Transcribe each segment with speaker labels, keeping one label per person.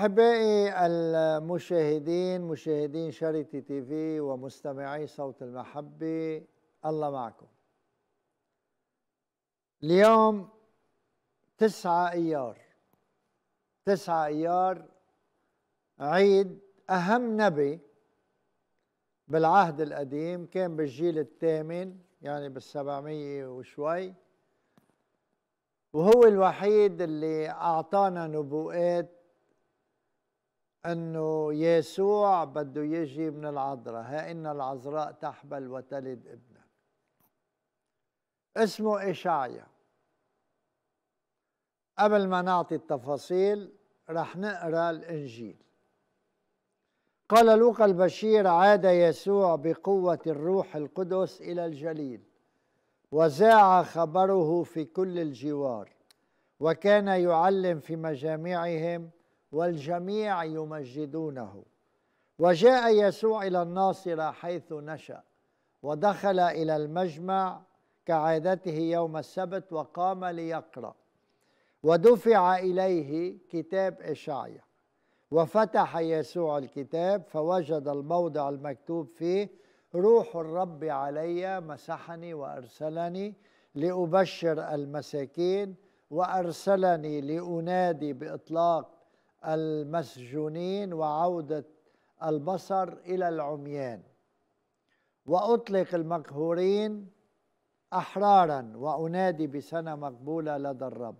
Speaker 1: أحبائي المشاهدين مشاهدين شاريتي تي في ومستمعي صوت المحبة الله معكم اليوم تسعة إيار تسعة إيار عيد أهم نبي بالعهد القديم كان بالجيل الثامن يعني بالسبعمية وشوي وهو الوحيد اللي أعطانا نبوءات أنه يسوع بده يجي من العذراء ها إن العذراء تحبل وتلد ابنا اسمه إشعيا قبل ما نعطي التفاصيل رح نقرا الإنجيل قال لوقا البشير عاد يسوع بقوة الروح القدس إلى الجليل وذاع خبره في كل الجوار وكان يعلم في مجامعهم والجميع يمجدونه وجاء يسوع إلى الناصرة حيث نشأ ودخل إلى المجمع كعادته يوم السبت وقام ليقرأ ودفع إليه كتاب إشعيا وفتح يسوع الكتاب فوجد الموضع المكتوب فيه روح الرب علي مسحني وأرسلني لأبشر المساكين وأرسلني لأنادي بإطلاق المسجونين وعودة البصر إلى العميان وأطلق المقهورين أحرارا وأنادي بسنة مقبولة لدى الرب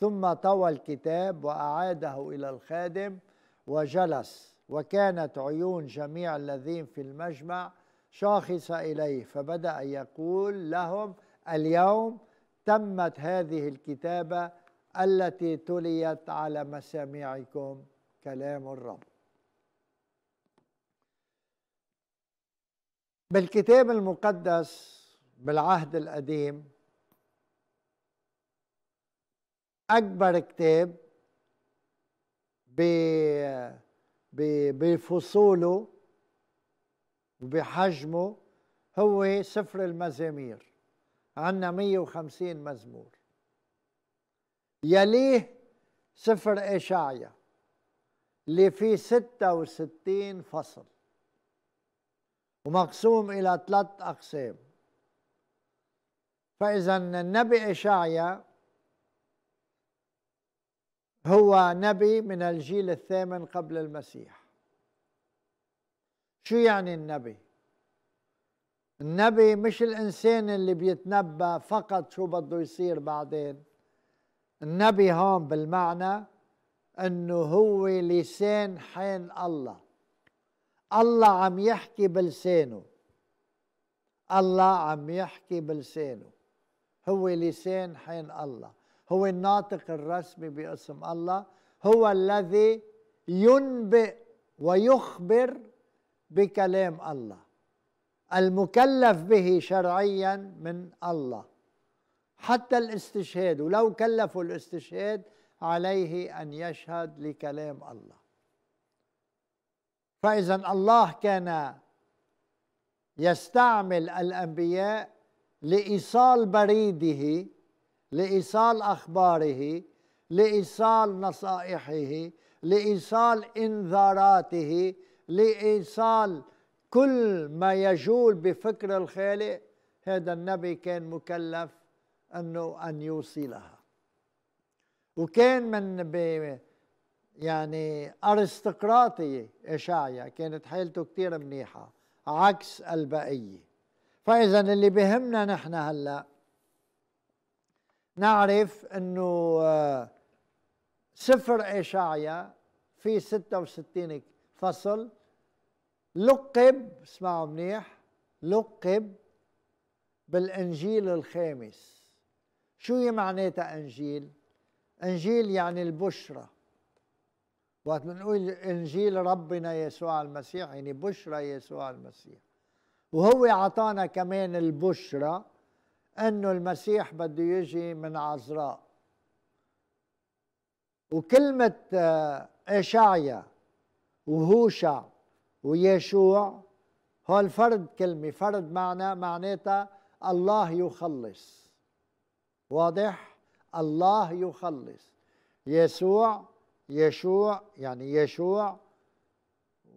Speaker 1: ثم طوى الكتاب وأعاده إلى الخادم وجلس وكانت عيون جميع الذين في المجمع شاخصة إليه فبدأ يقول لهم اليوم تمت هذه الكتابة التي تليت على مسامعكم كلام الرب بالكتاب المقدس بالعهد القديم أكبر كتاب بفصوله وبحجمه هو سفر المزامير عندنا 150 مزمور يليه سفر إشعيا اللي فيه 66 فصل ومقسوم إلى ثلاث أقسام فإذا النبي إشعيا هو نبي من الجيل الثامن قبل المسيح شو يعني النبي؟ النبي مش الإنسان اللي بيتنبأ فقط شو بده يصير بعدين النبي هون بالمعنى انه هو لسان حين الله الله عم يحكي بلسانه الله عم يحكي بلسانه هو لسان حين الله هو الناطق الرسمي باسم الله هو الذي ينبئ ويخبر بكلام الله المكلف به شرعيا من الله حتى الاستشهاد ولو كلفوا الاستشهاد عليه أن يشهد لكلام الله فإذا الله كان يستعمل الأنبياء لإيصال بريده لإيصال أخباره لإيصال نصائحه لإيصال إنذاراته لإيصال كل ما يجول بفكر الخالق هذا النبي كان مكلف أنه أن يوصلها وكان من يعني أرستقراطي إشعيا كانت حالته كثير منيحة عكس البقية فإذا اللي بهمنا نحن هلأ نعرف أنه سفر آه، إشعيا في 66 فصل لقب اسمعوا منيح لقب بالإنجيل الخامس شو هي معناتها انجيل؟ انجيل يعني البشرى وقت بنقول انجيل ربنا يسوع المسيح يعني بشرى يسوع المسيح وهو اعطانا كمان البشرى انه المسيح بده يجي من عذراء وكلمة آه، إشعيا وهوشع ويشوع هول فرد كلمة فرد معنى معناتها الله يخلص واضح الله يخلص يسوع يشوع يعني يشوع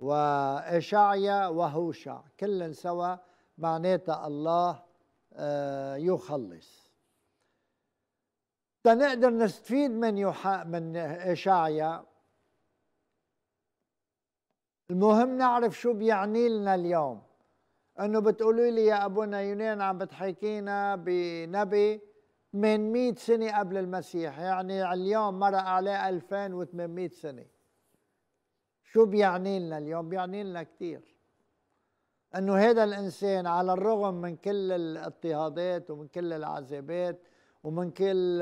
Speaker 1: وإشعيا وهوشع كلا سوا معناتها الله آه، يخلص تنقدر نستفيد من يوحا من إشعيا المهم نعرف شو بيعني لنا اليوم انه بتقولوا لي يا ابونا يونان عم بتحكينا بنبي من مئة سنة قبل المسيح يعني اليوم مرق عليه 2800 سنة شو بيعني لنا اليوم بيعني لنا كثير انه هذا الانسان على الرغم من كل الاضطهادات ومن كل العذابات ومن كل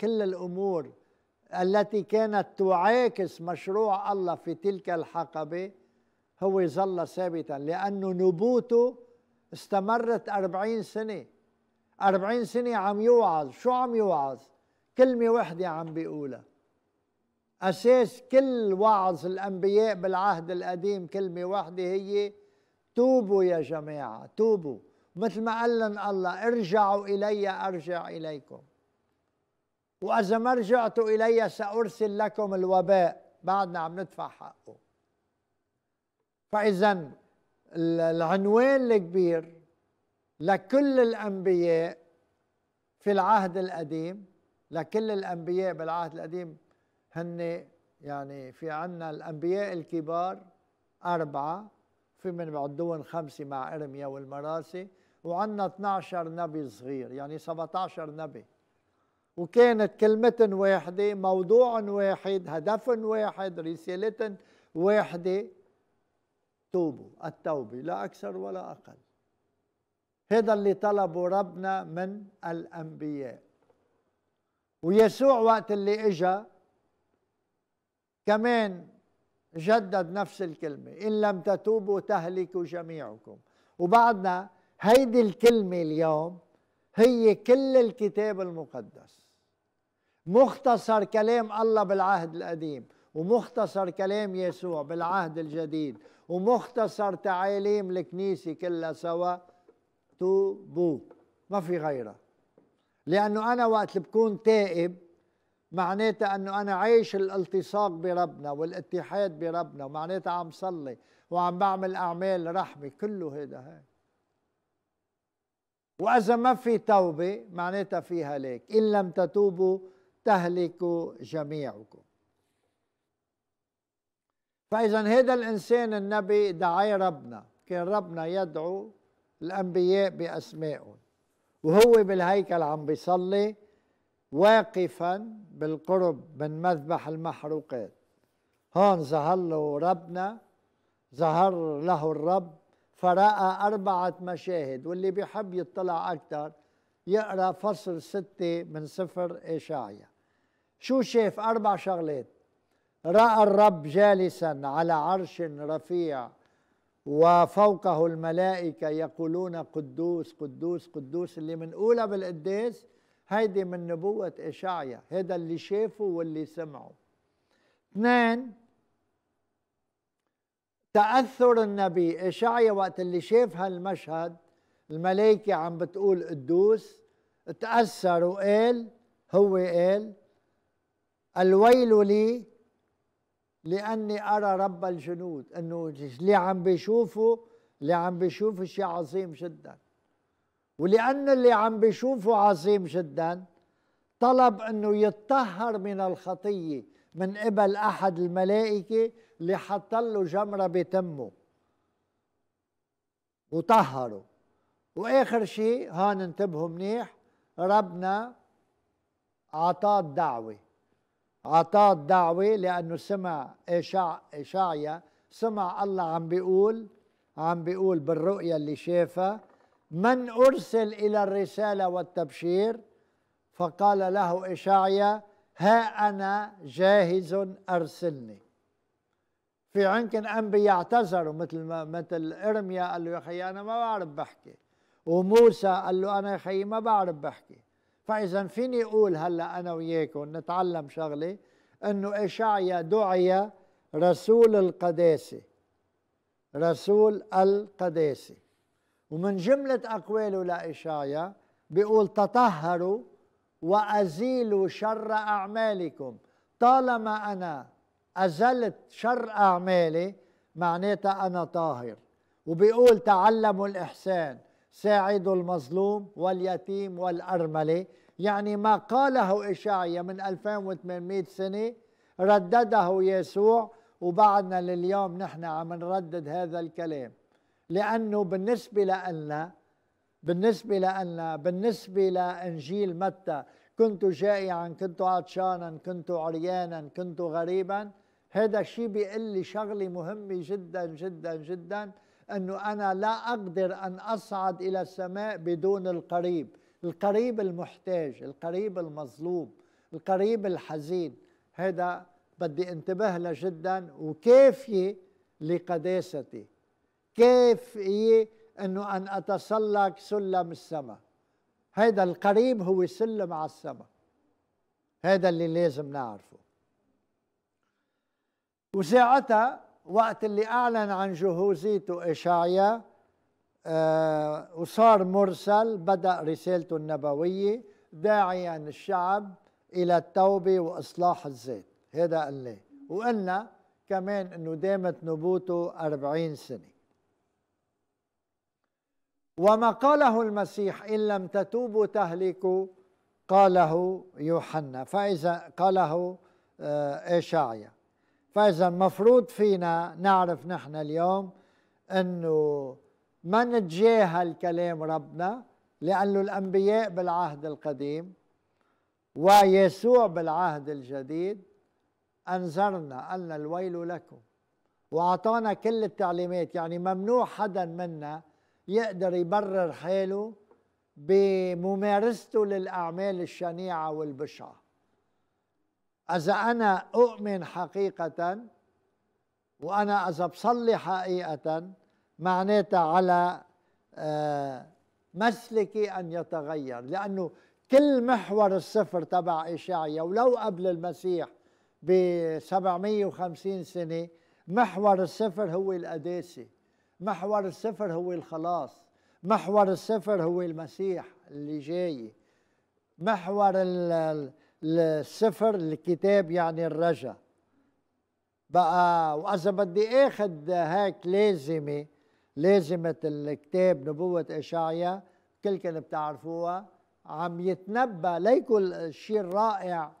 Speaker 1: كل الامور التي كانت تعاكس مشروع الله في تلك الحقبه هو ظل ثابتا لانه نبوته استمرت أربعين سنه 40 سنة عم يوعظ شو عم يوعظ كلمة وحدة عم بيقولها أساس كل وعظ الأنبياء بالعهد القديم كلمة وحدة هي توبوا يا جماعة توبوا مثل ما قال الله ارجعوا إلي أرجع إليكم وإذا ما رجعتوا إلي سأرسل لكم الوباء بعدنا عم ندفع حقه فإذا العنوان الكبير لكل الأنبياء في العهد القديم لكل الأنبياء بالعهد القديم هن يعني في عنا الأنبياء الكبار أربعة في من بعدون خمسة مع إرميا والمراسي وعنا 12 نبي صغير يعني 17 نبي وكانت كلمة واحدة موضوع واحد هدف واحد رسالة واحدة توبوا التوبة لا أكثر ولا أقل هذا اللي طلبه ربنا من الأنبياء ويسوع وقت اللي إجا كمان جدد نفس الكلمة إن لم تتوبوا تهلكوا جميعكم وبعدنا هيدي الكلمة اليوم هي كل الكتاب المقدس مختصر كلام الله بالعهد القديم ومختصر كلام يسوع بالعهد الجديد ومختصر تعاليم الكنيسة كلها سوا توبوا ما في غيرها لأنه أنا وقت اللي بكون تائب معناتها أنه أنا عايش الالتصاق بربنا والاتحاد بربنا ومعناتها عم صلي وعم بعمل أعمال رحمة كله هيدا هي. وإذا ما في توبة معناتها في هلاك إن لم تتوبوا تهلكوا جميعكم فإذا هذا الإنسان النبي دعاه ربنا كان ربنا يدعو الأنبياء بأسمائهم وهو بالهيكل عم بيصلي واقفا بالقرب من مذبح المحروقات هون ظهر له ربنا ظهر له الرب فرأى أربعة مشاهد واللي بيحب يطلع أكثر يقرأ فصل ستة من سفر إشعيا شو شاف أربع شغلات رأى الرب جالسا على عرش رفيع وفوقه الملائكة يقولون قدوس قدوس قدوس اللي من أولى بالقديس هيدي من نبوة إشعيا هذا اللي شافه واللي سمعوا اثنين تأثر النبي إشعيا وقت اللي شاف هالمشهد الملائكة عم بتقول قدوس تأثر وقال هو قال الويل لي لاني ارى رب الجنود انه اللي عم بيشوفه اللي عم بيشوفه شيء عظيم جدا ولان اللي عم بيشوفه عظيم جدا طلب انه يتطهر من الخطيه من قبل احد الملائكه اللي حط له جمره بتمه وطهره واخر شيء هان انتبهوا منيح ربنا اعطاه الدعوه أعطاه الدعوة لأنه سمع إشع إشعيا سمع الله عم بيقول عم بيقول بالرؤية اللي شافها من أرسل إلى الرسالة والتبشير فقال له إشعيا ها أنا جاهز أرسلني في عندكن أنبياء اعتذروا مثل ما مثل إرميا قال له يا خي أنا ما بعرف بحكي وموسى قال له أنا يا خي ما بعرف بحكي فإذا فيني أقول هلا أنا وياكم نتعلم شغلة أنه إشعيا دعي رسول القداسة رسول القداسة ومن جملة أقواله لإشعيا بيقول تطهروا وأزيلوا شر أعمالكم طالما أنا أزلت شر أعمالي معناتها أنا طاهر وبيقول تعلموا الإحسان ساعدوا المظلوم واليتيم والأرملة يعني ما قاله إشعيا من 2800 سنة ردده يسوع وبعدنا لليوم نحن عم نردد هذا الكلام لأنه بالنسبة لنا بالنسبة لنا بالنسبة لإنجيل متى كنت جائعا كنت عطشانا كنت عريانا كنت غريبا هذا الشيء بيقول لي شغلة مهمة جدا جدا جدا أنه أنا لا أقدر أن أصعد إلى السماء بدون القريب القريب المحتاج القريب المظلوم القريب الحزين هذا بدي انتبه له جدا وكافية لقداستي كافية أنه أن أتسلق سلم السماء هذا القريب هو سلم على السماء هذا اللي لازم نعرفه وساعتها وقت اللي أعلن عن جهوزيته اشعياء آه، وصار مرسل بدأ رسالته النبوية داعيا الشعب إلى التوبة وإصلاح الذات هذا قال لي وقلنا كمان أنه دامت نبوته أربعين سنة وما قاله المسيح إن لم تتوبوا تهلكوا قاله يوحنا فإذا قاله آه، إشعيا فإذا المفروض فينا نعرف نحن اليوم أنه ما نتجاهل كلام ربنا لأنه الأنبياء بالعهد القديم ويسوع بالعهد الجديد أنذرنا أن الويل لكم وأعطانا كل التعليمات يعني ممنوع حدا منا يقدر يبرر حاله بممارسته للأعمال الشنيعة والبشعة إذا أنا أؤمن حقيقة وأنا إذا بصلي حقيقة معناتها على آه، مسلكي أن يتغير لأنه كل محور السفر تبع إشعيا ولو قبل المسيح ب 750 سنة محور السفر هو القداسة محور السفر هو الخلاص محور السفر هو المسيح اللي جاي محور السفر الكتاب يعني الرجا بقى وإذا بدي آخذ هيك لازمة لازمة الكتاب نبوة إشعيا كل كان بتعرفوها عم يتنبأ ليكو الشيء الرائع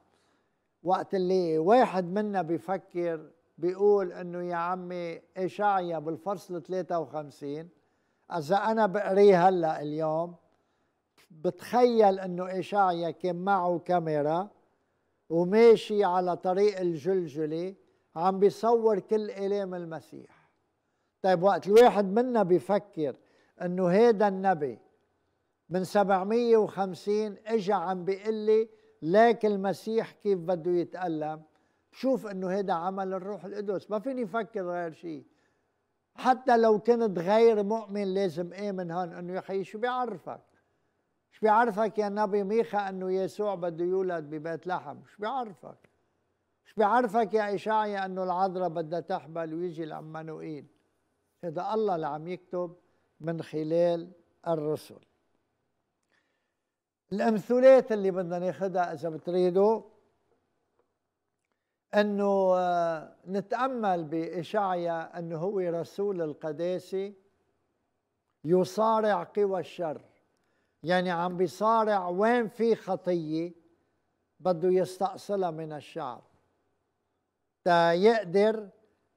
Speaker 1: وقت اللي واحد منا بيفكر بيقول انه يا عمي إشعيا بالفصل 53 اذا انا بقريه هلا اليوم بتخيل انه إشعيا كان معه كاميرا وماشي على طريق الجلجلة عم بيصور كل آلام المسيح طيب وقت الواحد منا بيفكر انه هيدا النبي من 750 اجى عم بيقول لي ليك المسيح كيف بده يتألم بشوف انه هيدا عمل الروح القدس ما فيني افكر غير شيء حتى لو كنت غير مؤمن لازم امن هون انه يا اخي شو بيعرفك شو بيعرفك يا نبي ميخا انه يسوع بده يولد ببيت لحم شو بيعرفك شو بيعرفك يا اشعيا انه العذراء بدها تحبل ويجي العمانوئيل هذا الله اللي عم يكتب من خلال الرسل الأمثلات اللي بدنا ناخذها إذا بتريدوا أنه آه، نتأمل بإشعيا أنه هو رسول القداسة يصارع قوى الشر يعني عم بيصارع وين في خطية بده يستأصلها من الشعب تا يقدر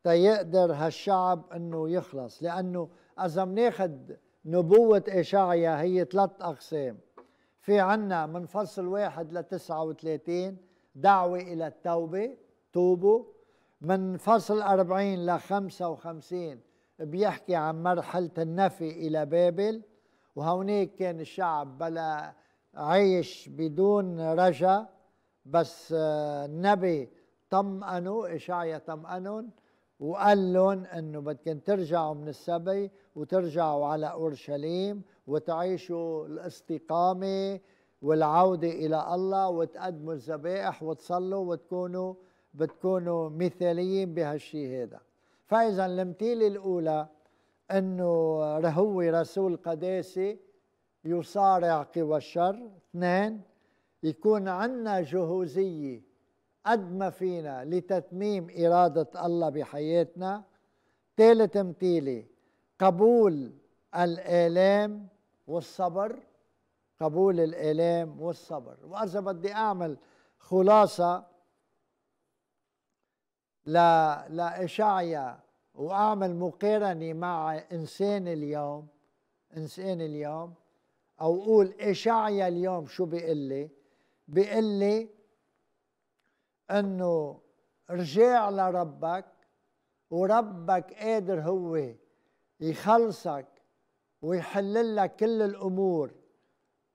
Speaker 1: تيقدر هالشعب انه يخلص لانه اذا بناخذ نبوة إشعيا هي ثلاث أقسام في عنا من فصل واحد ل 39 دعوة إلى التوبة توبوا من فصل 40 ل 55 بيحكي عن مرحلة النفي إلى بابل وهونيك كان الشعب بلا عيش بدون رجا بس النبي طمأنوا إشعيا طمأنهم وقال لهم انه بدكم ترجعوا من السبي وترجعوا على اورشليم وتعيشوا الاستقامه والعوده الى الله وتقدموا الذبائح وتصلوا وتكونوا بتكونوا مثاليين بهالشيء هذا فاذا الامثله الاولى انه هو رسول قداسي يصارع قوى الشر اثنين يكون عندنا جهوزيه قد ما فينا لتتميم إرادة الله بحياتنا ثالث امثيلة قبول الآلام والصبر قبول الآلام والصبر وإذا بدي أعمل خلاصة لإشعيا وأعمل مقارنة مع إنسان اليوم إنسان اليوم أو أقول إشعيا اليوم شو بيقول لي بيقول لي انه رجع لربك وربك قادر هو يخلصك ويحل لك كل الامور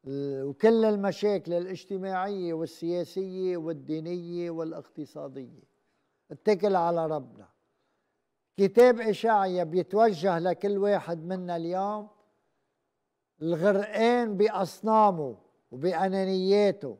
Speaker 1: وكل المشاكل الاجتماعيه والسياسيه والدينيه والاقتصاديه اتكل على ربنا كتاب اشعيا بيتوجه لكل واحد منا اليوم الغرقان باصنامه وبانانياته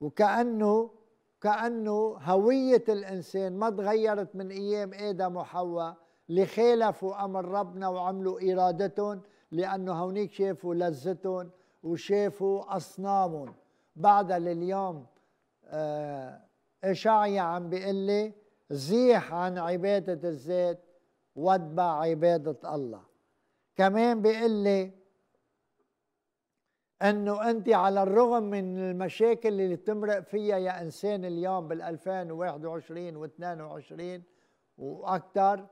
Speaker 1: وكانه كأنه هوية الإنسان ما تغيرت من أيام آدم وحواء اللي خالفوا أمر ربنا وعملوا إرادتهم لأنه هونيك شافوا لذتهم وشافوا أصنامهم بعدها لليوم آه، إشعيا عم بيقول لي زيح عن عبادة الذات واتبع عبادة الله كمان بيقول لي انه انت على الرغم من المشاكل اللي تمرق فيها يا انسان اليوم بال 2021 و22 واكثر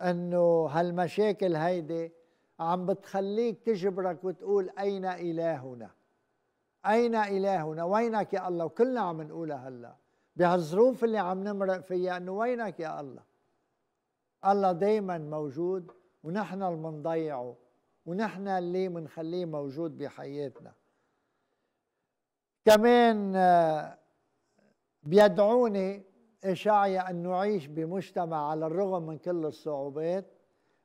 Speaker 1: انه هالمشاكل هيدي عم بتخليك تجبرك وتقول اين الهنا؟ اين الهنا؟ وينك يا الله؟ وكلنا عم نقولها هلا بهالظروف اللي عم نمرق فيها انه وينك يا الله؟ الله دائما موجود ونحن اللي بنضيعه ونحن اللي منخليه موجود بحياتنا كمان آه، بيدعوني إشاعية أن نعيش بمجتمع على الرغم من كل الصعوبات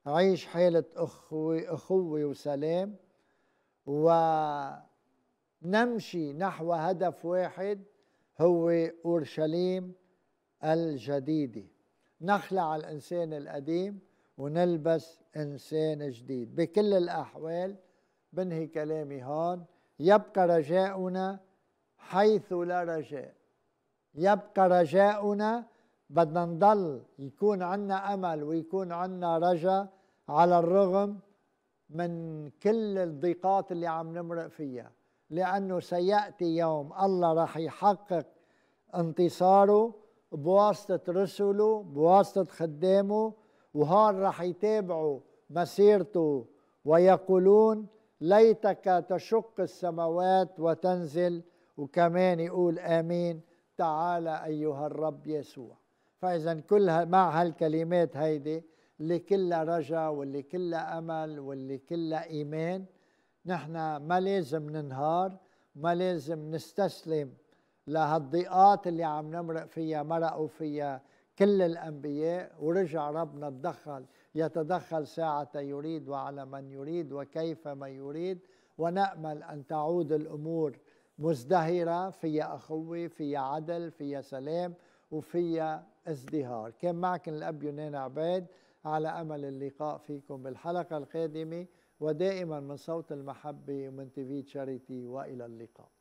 Speaker 1: عيش حالة أخوة, أخوة وسلام ونمشي نحو هدف واحد هو أورشليم الجديدة نخلع الإنسان القديم ونلبس إنسان جديد بكل الأحوال بنهي كلامي هون يبقى رجاؤنا حيث لا رجاء يبقى رجاؤنا بدنا نضل يكون عنا أمل ويكون عنا رجا على الرغم من كل الضيقات اللي عم نمرق فيها لأنه سيأتي يوم الله رح يحقق انتصاره بواسطة رسله بواسطة خدامه وهون راح يتابعوا مسيرته ويقولون ليتك تشق السماوات وتنزل وكمان يقول امين تعالى ايها الرب يسوع فاذا كل مع هالكلمات هيدي اللي كلها رجا واللي كلها امل واللي كلها ايمان نحن ما لازم ننهار ما لازم نستسلم لهالضيقات اللي عم نمرق فيها مرقوا فيها كل الأنبياء ورجع ربنا تدخل يتدخل ساعة يريد وعلى من يريد وكيف ما يريد ونأمل أن تعود الأمور مزدهرة فيها أخوة فيها عدل فيها سلام وفيها ازدهار كان معكم الأب يونان عباد على أمل اللقاء فيكم بالحلقة القادمة ودائما من صوت المحبة ومن تيفي تشاريتي وإلى اللقاء